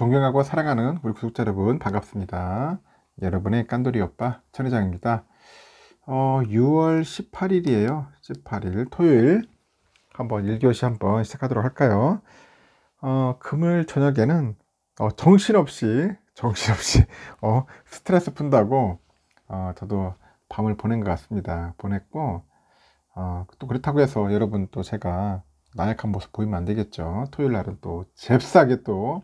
존경하고 사랑하는 우리 구독자 여러분 반갑습니다. 여러분의 깐돌이 오빠 천회장입니다. 어, 6월 18일이에요. 18일 토요일 한번 1교시 한번 시작하도록 할까요? 어, 금요일 저녁에는 어, 정신없이 정신없이 어, 스트레스 푼다고 어, 저도 밤을 보낸 것 같습니다. 보냈고 어, 또 그렇다고 해서 여러분 또 제가 나약한 모습 보이면 안 되겠죠. 토요일 날은 또 잽싸게 또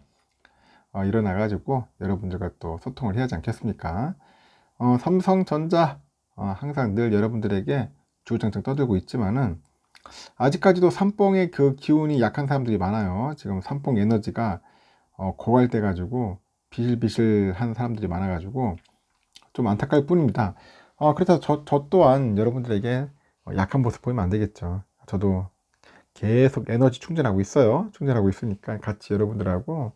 어, 일어나가지고 여러분들과 또 소통을 해야 하지 않겠습니까? 어, 삼성전자 어, 항상 늘 여러분들에게 주구장창 떠들고 있지만은 아직까지도 삼봉의 그 기운이 약한 사람들이 많아요. 지금 삼봉 에너지가 어, 고갈돼 가지고 비실비실한 사람들이 많아 가지고 좀 안타까울 뿐입니다. 어, 그래서 저, 저 또한 여러분들에게 약한 모습 보이면 안 되겠죠. 저도 계속 에너지 충전하고 있어요. 충전하고 있으니까 같이 여러분들하고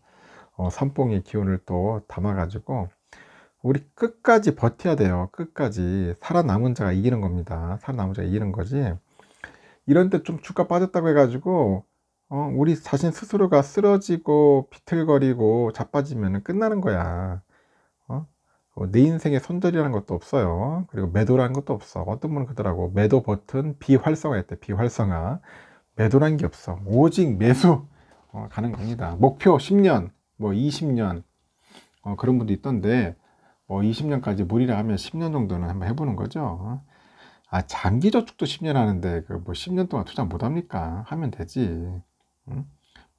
어, 삼봉의 기운을 또 담아가지고 우리 끝까지 버텨야 돼요. 끝까지 살아남은 자가 이기는 겁니다. 살아남은 자가 이기는 거지. 이런데 좀 주가 빠졌다고 해가지고 어, 우리 자신 스스로가 쓰러지고 비틀거리고 자빠지면 끝나는 거야. 어? 어? 내 인생에 손절이라는 것도 없어요. 그리고 매도라는 것도 없어. 어떤 분은 그러더라고. 매도 버튼 비활성화했대. 비활성화. 매도란 게 없어. 오직 매수 어, 가는 겁니다. 목표 10년. 뭐 20년 어, 그런 분도 있던데 뭐 20년까지 무리를 하면 10년 정도는 한번 해보는 거죠. 아 장기 저축도 10년 하는데 그 뭐 10년 동안 투자 못 합니까? 하면 되지. 응?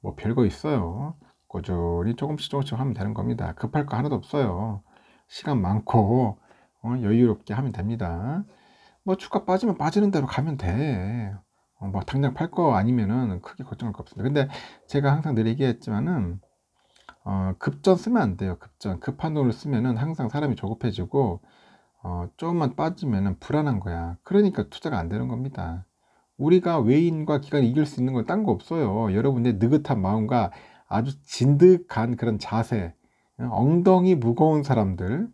뭐 별거 있어요. 꾸준히 조금씩 조금씩 하면 되는 겁니다. 급할 거 하나도 없어요. 시간 많고 어, 여유롭게 하면 됩니다. 뭐 주가 빠지면 빠지는 대로 가면 돼. 어, 뭐 당장 팔 거 아니면은 크게 걱정할 거 없습니다. 근데 제가 항상 늘 얘기했지만은 어, 급전 쓰면 안 돼요. 급전. 급한 돈을 쓰면은 항상 사람이 조급해지고, 어, 조금만 빠지면은 불안한 거야. 그러니까 투자가 안 되는 겁니다. 우리가 외인과 기간이 이길 수 있는 건 딴 거 없어요. 여러분의 느긋한 마음과 아주 진득한 그런 자세, 어, 엉덩이 무거운 사람들,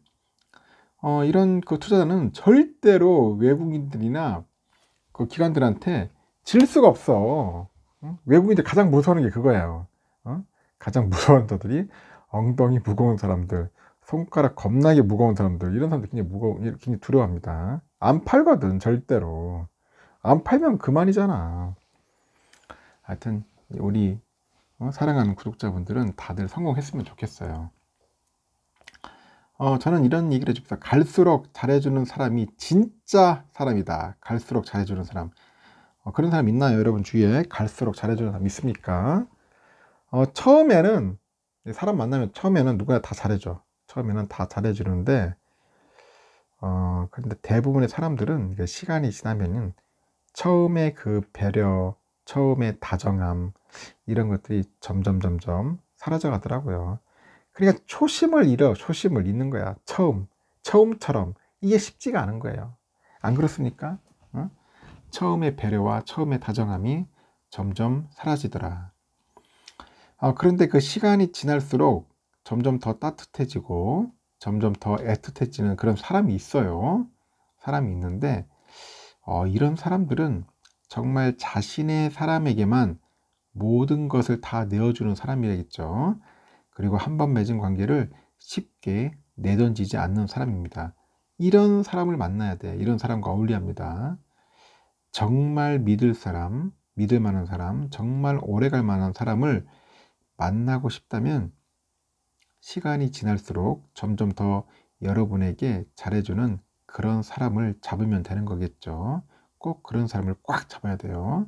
어, 이런 그 투자자는 절대로 외국인들이나 그 기관들한테 질 수가 없어. 외국인들 가장 무서워하는 게 그거예요. 가장 무서운 자들이 엉덩이 무거운 사람들, 손가락 겁나게 무거운 사람들, 이런 사람들 굉장히 무거운 굉장히 두려워합니다. 안 팔거든, 절대로. 안 팔면 그만이잖아. 하여튼, 우리 어, 사랑하는 구독자분들은 다들 성공했으면 좋겠어요. 어, 저는 이런 얘기를 해줍니다. 갈수록 잘해주는 사람이 진짜 사람이다. 갈수록 잘해주는 사람. 어, 그런 사람 있나요? 여러분 주위에 갈수록 잘해주는 사람 있습니까? 어, 처음에는 사람 만나면 처음에는 누구나 다 잘해줘. 처음에는 다 잘해주는데 어, 그런데 대부분의 사람들은 시간이 지나면 처음에 그 배려, 처음에 다정함 이런 것들이 점점 점점 사라져 가더라고요. 그러니까 초심을 잃어, 초심을 잃는 거야. 처음, 처음처럼 이게 쉽지가 않은 거예요. 안 그렇습니까? 어? 처음에 배려와 처음에 다정함이 점점 사라지더라. 아, 그런데 그 시간이 지날수록 점점 더 따뜻해지고 점점 더 애틋해지는 그런 사람이 있어요. 사람이 있는데 어, 이런 사람들은 정말 자신의 사람에게만 모든 것을 다 내어주는 사람이겠죠. 그리고 한 번 맺은 관계를 쉽게 내던지지 않는 사람입니다. 이런 사람을 만나야 돼. 이런 사람과 어울리 합니다. 정말 믿을 사람, 믿을 만한 사람, 정말 오래 갈 만한 사람을 만나고 싶다면 시간이 지날수록 점점 더 여러분에게 잘해주는 그런 사람을 잡으면 되는 거겠죠. 꼭 그런 사람을 꽉 잡아야 돼요.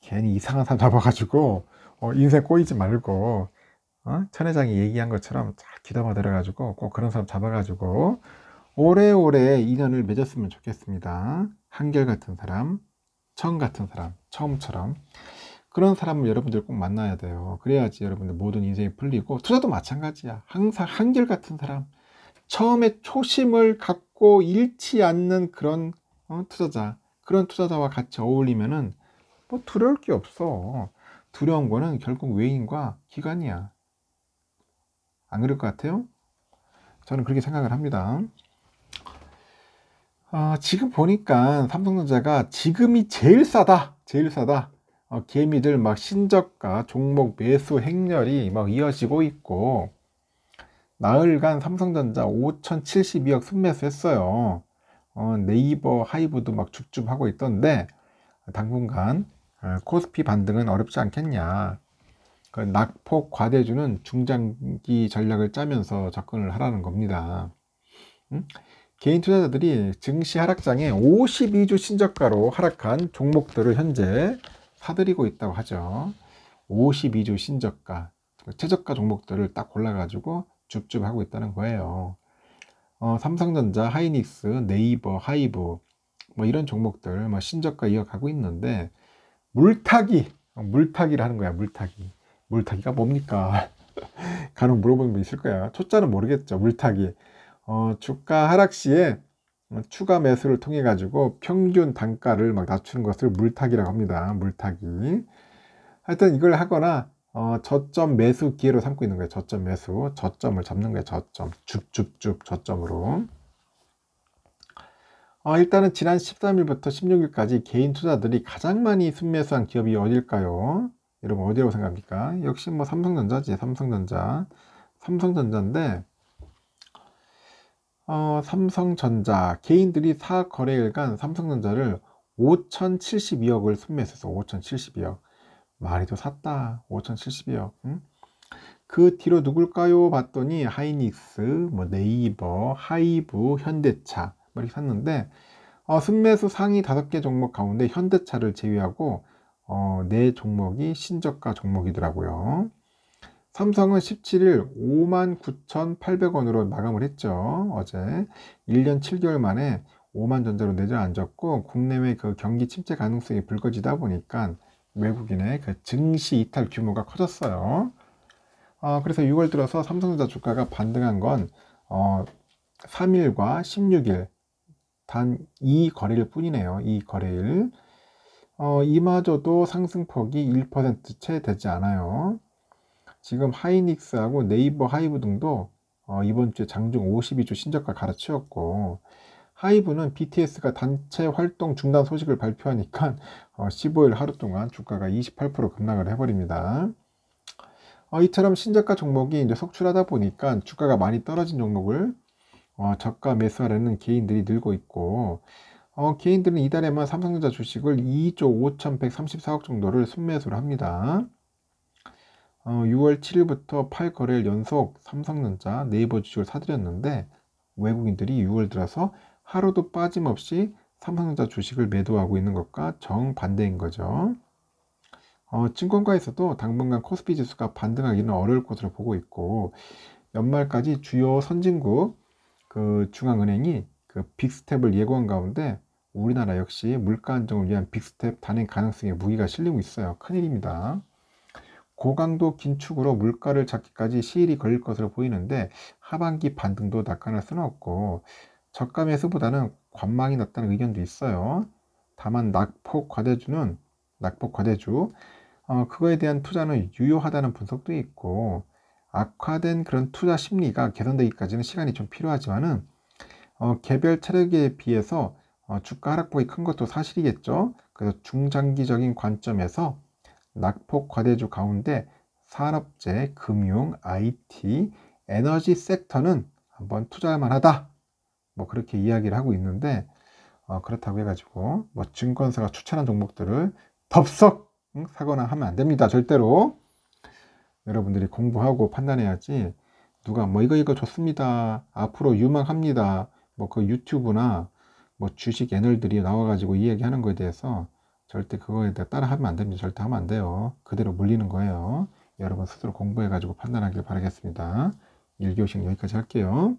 괜히 이상한 사람 잡아가지고 어, 인생 꼬이지 말고 어? 천회장이 얘기한 것처럼 잘 귀담아 들어가지고 꼭 그런 사람 잡아가지고 오래오래 인연을 맺었으면 좋겠습니다. 한결같은 사람, 처음 같은 사람, 처음처럼. 그런 사람을 여러분들 꼭 만나야 돼요. 그래야지 여러분들 모든 인생이 풀리고 투자도 마찬가지야. 항상 한결같은 사람. 처음에 초심을 갖고 잃지 않는 그런 어, 투자자. 그런 투자자와 같이 어울리면은 뭐 두려울 게 없어. 두려운 거는 결국 외인과 기관이야안 그럴 것 같아요? 저는 그렇게 생각을 합니다. 어, 지금 보니까 삼성전자가 지금이 제일 싸다. 제일 싸다. 어, 개미들 막 신저가 종목 매수 행렬이 막 이어지고 있고 나흘간 삼성전자 5,072억 순매수했어요. 어, 네이버 하이브도 막 줍줍하고 있던데 당분간 어, 코스피 반등은 어렵지 않겠냐. 그 낙폭 과대주는 중장기 전략을 짜면서 접근을 하라는 겁니다. 응? 음? 개인 투자자들이 증시 하락장에 52주 신저가로 하락한 종목들을 현재 사들이고 있다고 하죠. 5 2조 신저가, 최저가 종목들을 딱 골라가지고 줍줍 하고 있다는 거예요. 어, 삼성전자, 하이닉스, 네이버, 하이브 뭐 이런 종목들 뭐 신저가 이어가고 있는데 물타기, 어, 물타기를 하는 거야. 물타기, 물타기가 뭡니까? 간혹 물어보는 분 있을 거야. 초짜는 모르겠죠. 물타기. 어, 주가 하락 시에 뭐 추가 매수를 통해 가지고 평균 단가를 막 낮추는 것을 물타기라고 합니다. 물타기. 하여튼 이걸 하거나 어, 저점 매수 기회로 삼고 있는 거예요. 저점 매수, 저점을 잡는 거예요. 저점, 쭉쭉쭉 저점으로. 어, 일단은 지난 13일부터 16일까지 개인 투자들이 가장 많이 순매수한 기업이 어딜까요? 여러분 어디라고 생각합니까? 역시 뭐 삼성전자지, 삼성전자. 삼성전자인데 어, 삼성전자 개인들이 사거래일간 삼성전자를 5,072억을 순매수했어. 5,072억. 말이도 샀다. 5,072억. 응? 그 뒤로 누굴까요? 봤더니 하이닉스, 뭐 네이버, 하이브, 현대차 뭐 이렇게 샀는데 어, 순매수 상위 5개 종목 가운데 현대차를 제외하고 어, 네 종목이 신저가 종목이더라고요. 삼성은 17일 59,800원으로 마감을 했죠. 어제 1년 7개월 만에 5만 전자로 내려앉았고 국내외 그 경기 침체 가능성이 불거지다 보니까 외국인의 그 증시 이탈 규모가 커졌어요. 어, 그래서 6월 들어서 삼성전자 주가가 반등한 건 어, 3일과 16일 단 이 거래일 뿐이네요. 이 거래일. 어, 이마저도 상승폭이 1%채 되지 않아요. 지금 하이닉스하고 네이버 하이브 등도 어, 이번 주에 장중 52주 신저가 갈아치웠고 하이브는 BTS가 단체 활동 중단 소식을 발표하니까 어, 15일 하루 동안 주가가 28% 급락을 해버립니다. 어, 이처럼 신저가 종목이 이제 속출하다 보니까 주가가 많이 떨어진 종목을 어, 저가 매수하려는 개인들이 늘고 있고 어, 개인들은 이달에만 삼성전자 주식을 2조 5,134억 정도를 순매수를 합니다. 6월 어, 7일부터 8거래일 연속 삼성전자 네이버 주식을 사들였는데 외국인들이 6월 들어서 하루도 빠짐없이 삼성전자 주식을 매도하고 있는 것과 정반대인 거죠. 어, 증권가에서도 당분간 코스피 지수가 반등하기는 어려울 것으로 보고 있고 연말까지 주요 선진국 그 중앙은행이 그 빅스텝을 예고한 가운데 우리나라 역시 물가 안정을 위한 빅스텝 단행 가능성에 무기가 실리고 있어요. 큰일입니다. 고강도 긴축으로 물가를 잡기까지 시일이 걸릴 것으로 보이는데 하반기 반등도 낙관할 수는 없고 저가 매수보다는 관망이 낫다는 의견도 있어요. 다만 낙폭 과대주는 낙폭 과대주 어, 그거에 대한 투자는 유효하다는 분석도 있고 악화된 그런 투자 심리가 개선되기까지는 시간이 좀 필요하지만은 어, 개별 체력에 비해서 어, 주가 하락폭이 큰 것도 사실이겠죠. 그래서 중장기적인 관점에서 낙폭 과대주 가운데 산업재, 금융, IT, 에너지 섹터는 한번 투자할 만하다. 뭐 그렇게 이야기를 하고 있는데 어, 그렇다고 해가지고 뭐 증권사가 추천한 종목들을 덥석 응? 사거나 하면 안 됩니다. 절대로 여러분들이 공부하고 판단해야지 누가 뭐 이거 이거 좋습니다. 앞으로 유망합니다. 뭐 그 유튜브나 뭐 주식 애널들이 나와가지고 이야기하는 거에 대해서 절대 그거에 따라하면 안 됩니다. 절대 하면 안 돼요. 그대로 물리는 거예요. 여러분 스스로 공부해가지고 판단하길 바라겠습니다. 1교시 여기까지 할게요.